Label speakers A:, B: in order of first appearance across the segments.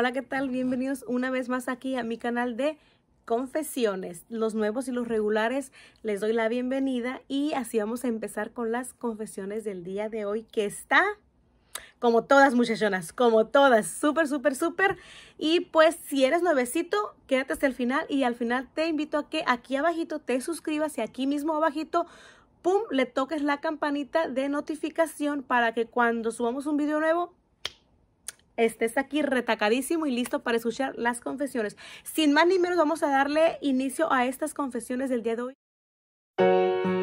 A: Hola, ¿qué tal? Bienvenidos una vez más aquí a mi canal de confesiones. Los nuevos y los regulares les doy la bienvenida y así vamos a empezar con las confesiones del día de hoy que está como todas muchachonas, como todas, súper, súper, súper. Y pues si eres nuevecito, quédate hasta el final y al final te invito a que aquí abajito te suscribas y aquí mismo abajito pum, le toques la campanita de notificación para que cuando subamos un video nuevo está aquí retacadísimo y listo para escuchar las confesiones. Sin más ni menos, vamos a darle inicio a estas confesiones del día de hoy.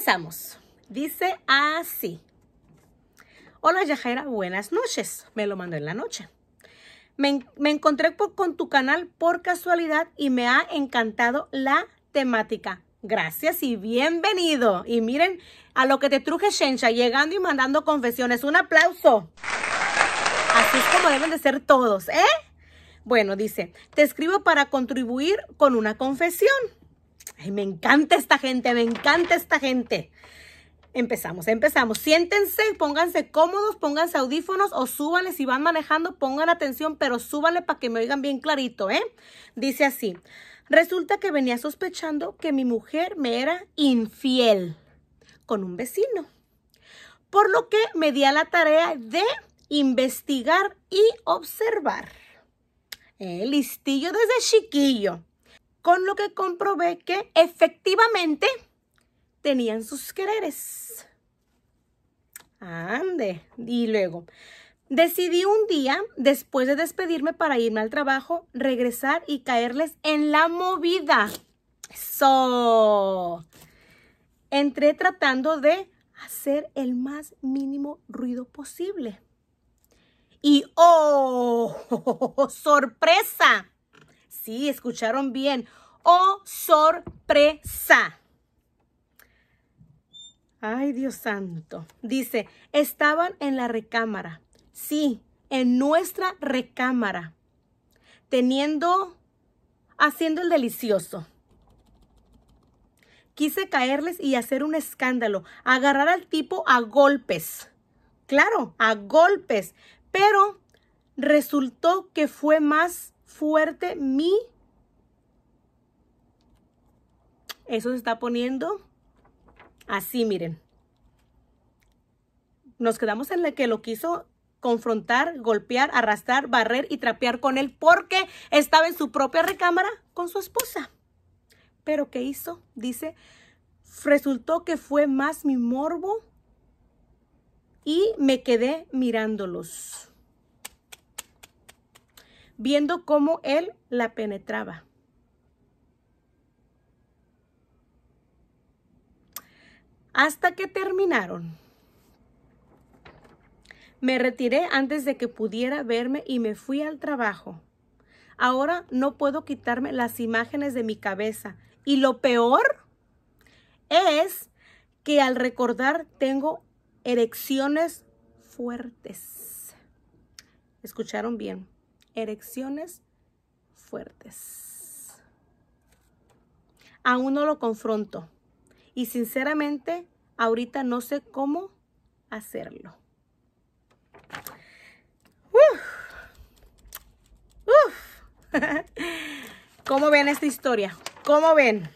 A: Empezamos. Dice así. Hola Yajaira, buenas noches. Me lo mandó en la noche. Me, encontré con tu canal por casualidad y me ha encantado la temática. Gracias y bienvenido. Y miren a lo que te truje Shensha, llegando y mandando confesiones. Un aplauso. Así es como deben de ser todos, ¿eh? Bueno, dice, te escribo para contribuir con una confesión. Ay, me encanta esta gente, me encanta esta gente. Empezamos, empezamos. Siéntense, pónganse cómodos, pónganse audífonos o súbanle si van manejando, pongan atención, pero súbanle para que me oigan bien clarito, ¿eh? Dice así. Resulta que venía sospechando que mi mujer me era infiel con un vecino. Por lo que me di a la tarea de investigar y observar. Eh, listillo desde chiquillo con lo que comprobé que efectivamente tenían sus quereres. Ande. Y luego, decidí un día, después de despedirme para irme al trabajo, regresar y caerles en la movida. So, entré tratando de hacer el más mínimo ruido posible. Y oh, sorpresa, Sí, escucharon bien. Oh, sorpresa. Ay, Dios santo. Dice, estaban en la recámara. Sí, en nuestra recámara. Teniendo, haciendo el delicioso. Quise caerles y hacer un escándalo. Agarrar al tipo a golpes. Claro, a golpes. Pero resultó que fue más fuerte mi... Eso se está poniendo así, miren. Nos quedamos en la que lo quiso confrontar, golpear, arrastrar, barrer y trapear con él porque estaba en su propia recámara con su esposa. Pero ¿qué hizo? Dice, resultó que fue más mi morbo y me quedé mirándolos viendo cómo él la penetraba. Hasta que terminaron. Me retiré antes de que pudiera verme y me fui al trabajo. Ahora no puedo quitarme las imágenes de mi cabeza. Y lo peor es que al recordar tengo erecciones fuertes. ¿Escucharon bien? erecciones fuertes. Aún no lo confronto y sinceramente ahorita no sé cómo hacerlo. Uf. Uf. ¿Cómo ven esta historia? ¿Cómo ven?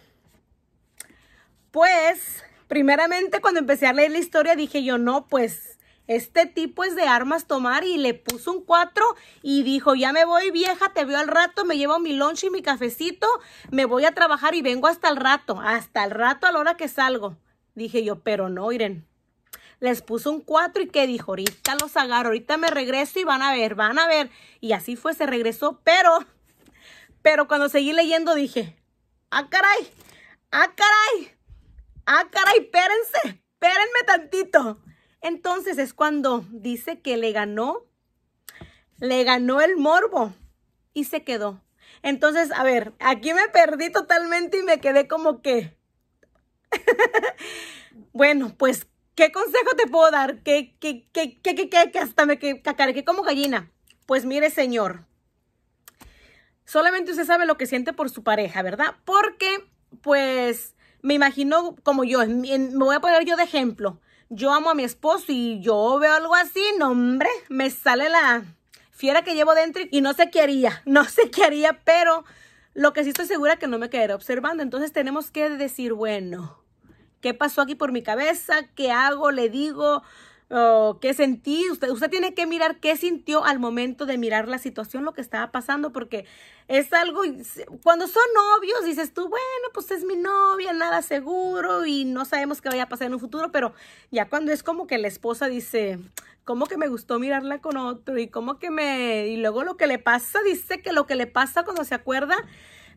A: Pues, primeramente cuando empecé a leer la historia dije yo, no, pues este tipo es de armas tomar y le puso un 4 y dijo, ya me voy vieja, te veo al rato, me llevo mi lunch y mi cafecito, me voy a trabajar y vengo hasta el rato, hasta el rato a la hora que salgo. Dije yo, pero no, iren les puso un 4 y qué, dijo, ahorita los agarro, ahorita me regreso y van a ver, van a ver. Y así fue, se regresó, pero, pero cuando seguí leyendo dije, ah, caray, ah, caray, ah, caray, espérense, espérenme tantito. Entonces es cuando dice que le ganó, le ganó el morbo y se quedó. Entonces, a ver, aquí me perdí totalmente y me quedé como que... bueno, pues, ¿qué consejo te puedo dar? ¿Qué? ¿Qué? ¿Qué? ¿Qué? ¿Qué? hasta me cacaré como gallina. Pues mire, señor, solamente usted sabe lo que siente por su pareja, ¿verdad? Porque, pues, me imagino como yo, me voy a poner yo de ejemplo. Yo amo a mi esposo y yo veo algo así, no hombre, me sale la fiera que llevo dentro y no se quería no se quería pero lo que sí estoy segura es que no me quedaré observando. Entonces tenemos que decir, bueno, ¿qué pasó aquí por mi cabeza? ¿Qué hago? ¿Le digo? o qué sentí. Usted, usted tiene que mirar qué sintió al momento de mirar la situación, lo que estaba pasando, porque es algo, cuando son novios, dices tú, bueno, pues es mi novia, nada seguro y no sabemos qué vaya a pasar en un futuro, pero ya cuando es como que la esposa dice, cómo que me gustó mirarla con otro y como que me, y luego lo que le pasa, dice que lo que le pasa cuando se acuerda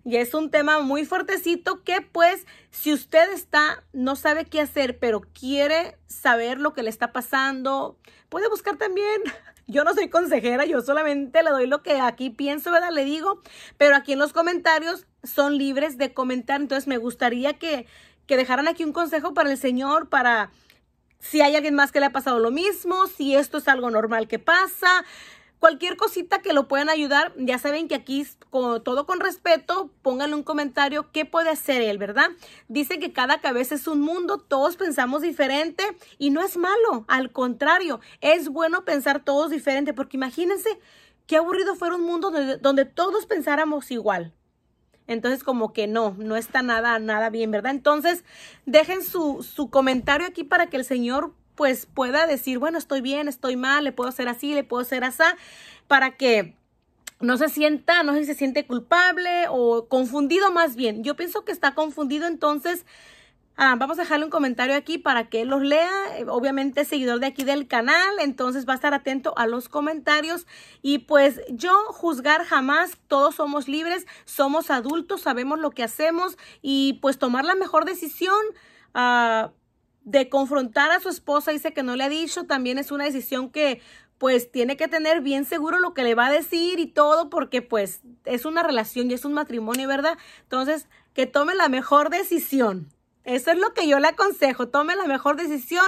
A: y es un tema muy fuertecito que pues si usted está, no sabe qué hacer, pero quiere saber lo que le está pasando, puede buscar también yo no soy consejera, yo solamente le doy lo que aquí pienso, ¿verdad? Le digo, pero aquí en los comentarios son libres de comentar, entonces me gustaría que, que dejaran aquí un consejo para el Señor, para si hay alguien más que le ha pasado lo mismo, si esto es algo normal que pasa, Cualquier cosita que lo puedan ayudar, ya saben que aquí con, todo con respeto, pónganle un comentario qué puede hacer él, ¿verdad? Dice que cada cabeza es un mundo, todos pensamos diferente y no es malo, al contrario, es bueno pensar todos diferente porque imagínense qué aburrido fuera un mundo donde, todos pensáramos igual. Entonces, como que no, no está nada, nada bien, ¿verdad? Entonces, dejen su, su comentario aquí para que el Señor pues pueda decir, bueno, estoy bien, estoy mal, le puedo hacer así, le puedo hacer así, para que no se sienta, no se siente culpable o confundido más bien. Yo pienso que está confundido, entonces ah, vamos a dejarle un comentario aquí para que los lea. Obviamente seguidor de aquí del canal, entonces va a estar atento a los comentarios. Y pues yo juzgar jamás, todos somos libres, somos adultos, sabemos lo que hacemos y pues tomar la mejor decisión. Ah, de confrontar a su esposa, dice que no le ha dicho, también es una decisión que pues tiene que tener bien seguro lo que le va a decir y todo, porque pues es una relación y es un matrimonio, ¿verdad? Entonces, que tome la mejor decisión. Eso es lo que yo le aconsejo. Tome la mejor decisión,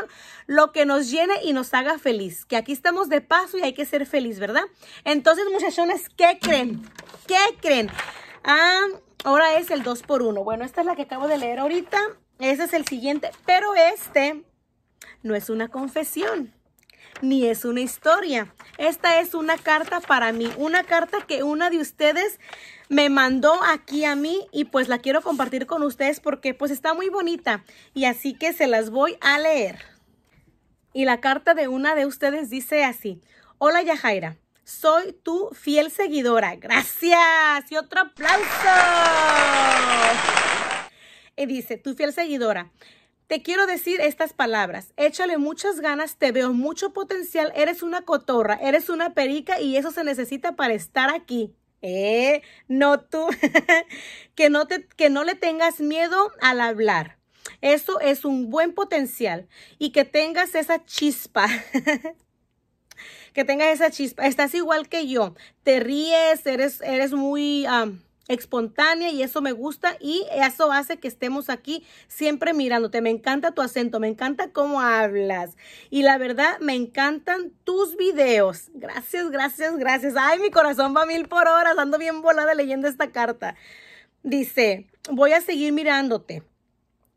A: lo que nos llene y nos haga feliz. Que aquí estamos de paso y hay que ser feliz, ¿verdad? Entonces, muchachones, ¿qué creen? ¿Qué creen? Ah, ahora es el 2 por 1 Bueno, esta es la que acabo de leer ahorita. Ese es el siguiente, pero este no es una confesión, ni es una historia. Esta es una carta para mí, una carta que una de ustedes me mandó aquí a mí y pues la quiero compartir con ustedes porque pues está muy bonita y así que se las voy a leer. Y la carta de una de ustedes dice así, hola Yajaira, soy tu fiel seguidora, gracias y otro aplauso y dice, tu fiel seguidora, te quiero decir estas palabras. Échale muchas ganas, te veo mucho potencial, eres una cotorra, eres una perica y eso se necesita para estar aquí. Eh, no tú, que, no te, que no le tengas miedo al hablar. Eso es un buen potencial y que tengas esa chispa. que tengas esa chispa. Estás igual que yo. Te ríes, eres, eres muy espontánea y eso me gusta y eso hace que estemos aquí siempre mirándote. Me encanta tu acento, me encanta cómo hablas y la verdad me encantan tus videos. Gracias, gracias, gracias. Ay, mi corazón va mil por horas, ando bien volada leyendo esta carta. Dice, voy a seguir mirándote.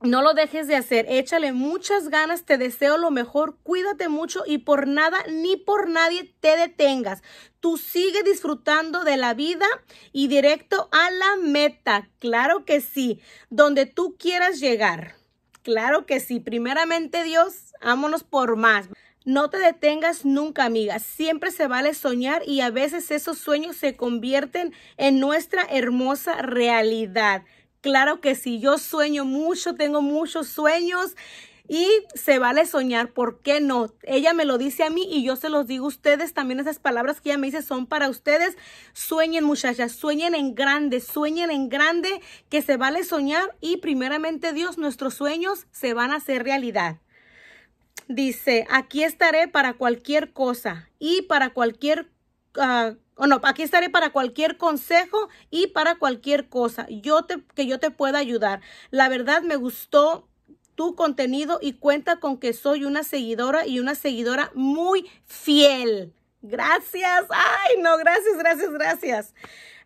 A: No lo dejes de hacer, échale muchas ganas, te deseo lo mejor, cuídate mucho y por nada ni por nadie te detengas. Tú sigue disfrutando de la vida y directo a la meta, claro que sí, donde tú quieras llegar. Claro que sí, primeramente Dios, vámonos por más. No te detengas nunca, amiga. Siempre se vale soñar y a veces esos sueños se convierten en nuestra hermosa realidad. Claro que sí, yo sueño mucho, tengo muchos sueños y se vale soñar, ¿por qué no? Ella me lo dice a mí y yo se los digo a ustedes. También esas palabras que ella me dice son para ustedes. Sueñen muchachas, sueñen en grande, sueñen en grande, que se vale soñar y primeramente Dios, nuestros sueños se van a hacer realidad. Dice, aquí estaré para cualquier cosa y para cualquier ah, bueno, aquí estaré para cualquier consejo y para cualquier cosa yo te, que yo te pueda ayudar. La verdad me gustó tu contenido y cuenta con que soy una seguidora y una seguidora muy fiel. Gracias. Ay, no, gracias, gracias, gracias.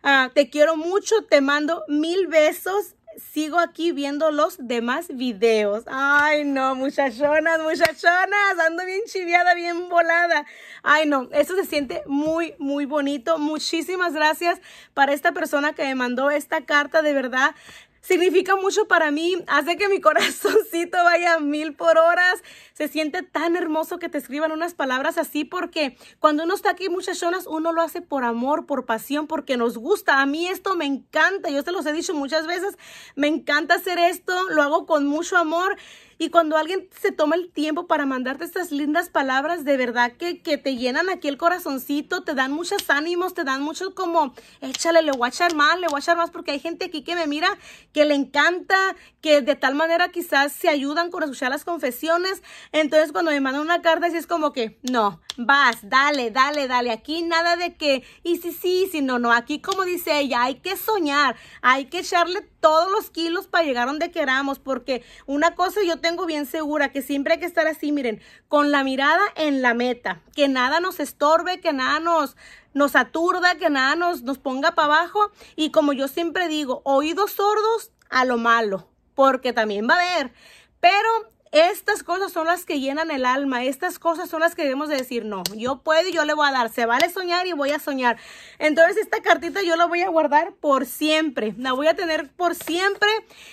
A: Ah, te quiero mucho, te mando mil besos sigo aquí viendo los demás videos. Ay, no, muchachonas, muchachonas, ando bien chiviada, bien volada. Ay, no, eso se siente muy, muy bonito. Muchísimas gracias para esta persona que me mandó esta carta, de verdad significa mucho para mí, hace que mi corazoncito vaya mil por horas. Se siente tan hermoso que te escriban unas palabras así porque cuando uno está aquí, muchas zonas, uno lo hace por amor, por pasión, porque nos gusta. A mí esto me encanta, yo se los he dicho muchas veces, me encanta hacer esto, lo hago con mucho amor y cuando alguien se toma el tiempo para mandarte estas lindas palabras, de verdad que, que te llenan aquí el corazoncito, te dan muchos ánimos, te dan mucho como, échale, le voy a echar más, le voy a echar más, porque hay gente aquí que me mira, que le encanta, que de tal manera quizás se ayudan con escuchar las confesiones. Entonces cuando me mandan una carta, así es como que, no, vas, dale, dale, dale, aquí nada de que, y sí, sí, sí, no, no, aquí como dice ella, hay que soñar, hay que echarle todos los kilos para llegar donde queramos, porque una cosa yo tengo bien segura, que siempre hay que estar así, miren, con la mirada en la meta, que nada nos estorbe, que nada nos nos aturda, que nada nos, nos ponga para abajo. Y como yo siempre digo, oídos sordos a lo malo, porque también va a haber. Pero estas cosas son las que llenan el alma. Estas cosas son las que debemos de decir, no, yo puedo y yo le voy a dar. Se vale soñar y voy a soñar. Entonces esta cartita yo la voy a guardar por siempre. La voy a tener por siempre.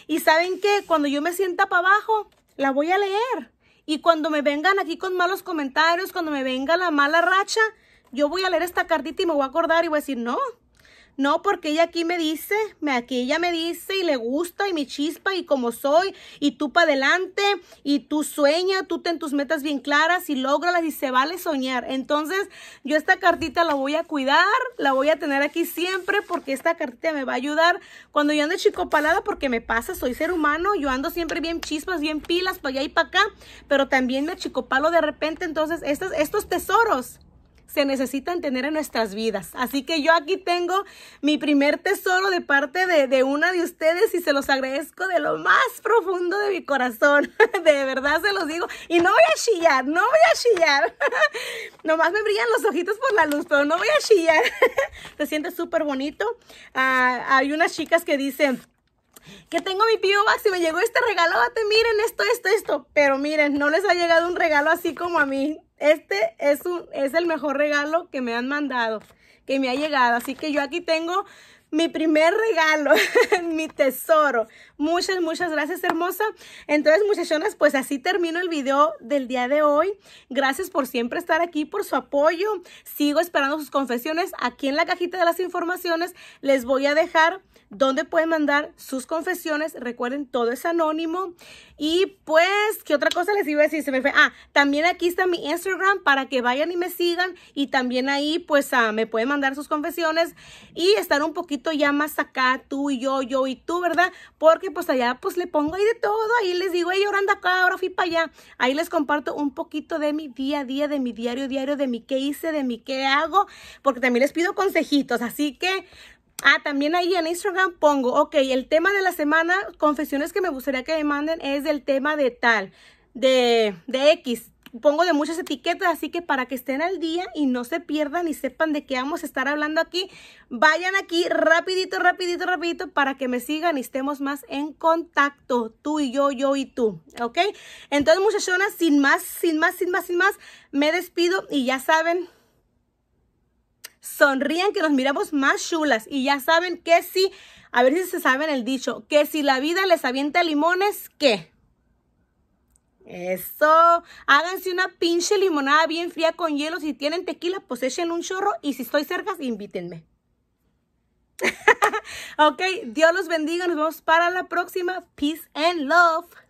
A: Y saben que cuando yo me sienta para abajo, la voy a leer. Y cuando me vengan aquí con malos comentarios, cuando me venga la mala racha, yo voy a leer esta cartita y me voy a acordar y voy a decir, no, no, porque ella aquí me dice, me, aquí ella me dice y le gusta y mi chispa y como soy y tú para adelante y tú sueña, tú ten tus metas bien claras y lógralas y se vale soñar. Entonces yo esta cartita la voy a cuidar, la voy a tener aquí siempre porque esta cartita me va a ayudar cuando yo ande chicopalada porque me pasa, soy ser humano, yo ando siempre bien chispas, bien pilas para allá y para acá, pero también me chicopalo de repente. Entonces estos, estos tesoros se necesitan tener en nuestras vidas. Así que yo aquí tengo mi primer tesoro de parte de, una de ustedes y se los agradezco de lo más profundo de mi corazón. De verdad se los digo. Y no voy a chillar, no voy a chillar. Nomás me brillan los ojitos por la luz, pero no voy a chillar. Se siente súper bonito. Ah, hay unas chicas que dicen que tengo mi pío Box y me llegó este regalo, miren esto, esto, esto. Pero miren, no les ha llegado un regalo así como a mí. Este es, un, es el mejor regalo que me han mandado, que me ha llegado. Así que yo aquí tengo mi primer regalo, mi tesoro. Muchas, muchas gracias, hermosa. Entonces, muchachonas, pues así termino el video del día de hoy. Gracias por siempre estar aquí, por su apoyo. Sigo esperando sus confesiones. Aquí en la cajita de las informaciones les voy a dejar donde pueden mandar sus confesiones. Recuerden, todo es anónimo. Y pues, ¿qué otra cosa les iba a decir? Se me fue. Ah, también aquí está mi Instagram para que vayan y me sigan. Y también ahí, pues, ah, me pueden mandar sus confesiones y estar un poquito ya más acá, tú y yo, yo y tú, ¿verdad? Porque que pues allá pues le pongo ahí de todo, ahí les digo, hey, ahora anda acá, ahora fui para allá. Ahí les comparto un poquito de mi día a día, de mi diario diario, de mi qué hice, de mi qué hago, porque también les pido consejitos, así que Ah, también ahí en Instagram pongo, ok, el tema de la semana, confesiones que me gustaría que me manden es del tema de tal, de, de X, pongo de muchas etiquetas, así que para que estén al día y no se pierdan y sepan de qué vamos a estar hablando aquí, vayan aquí rapidito, rapidito, rapidito para que me sigan y estemos más en contacto, tú y yo, yo y tú, ¿ok? Entonces muchachonas, sin más, sin más, sin más, sin más, me despido y ya saben, sonrían que nos miramos más chulas. Y ya saben que si, a ver si se saben el dicho, que si la vida les avienta limones, ¿qué? Eso. Háganse una pinche limonada bien fría con hielo. Si tienen tequila, pues un chorro. Y si estoy cerca, invítenme. ok, Dios los bendiga. Nos vemos para la próxima. Peace and love.